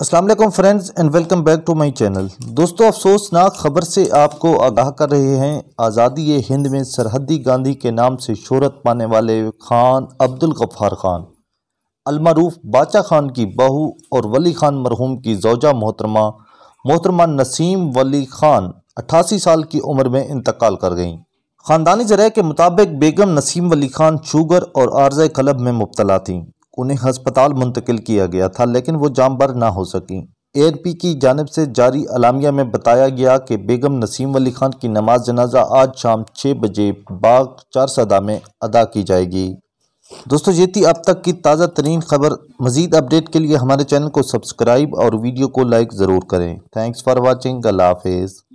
Aslam friends and welcome back to my channel दोस्तों अफसोसनाक खबर से आपको आगाह कर रहे हैं आज़ादी हिंद में सरहदी गांधी के नाम से शहरत पाने वाले खान अब्दुल गफ्फार खान अलमरूफ बाचा खान की बहू और वली खान मरहूम की जौजा मोहतरमा मोहतरमा नसीम वली खान अट्ठासी साल की उम्र में इंतकाल कर गईं ख़ानदानी जरा के मुताबिक बेगम नसीम वली खान शूगर और आर्ज क्लब में मुबतला थीं उन्हें हस्पताल मुंतकिल किया गया था लेकिन वो जामबर ना हो सकी पी की जानब से जारी अलामिया में बताया गया कि बेगम नसीम वली खान की नमाज जनाजा आज शाम छः बजे बाग चार सदा में अदा की जाएगी दोस्तों ये थी अब तक की ताज़ा तरीन खबर मज़ीद अपडेट के लिए हमारे चैनल को सब्सक्राइब और वीडियो को लाइक ज़रूर करें थैंक्स फॉर वॉचिंग अल्लाह हाफिज़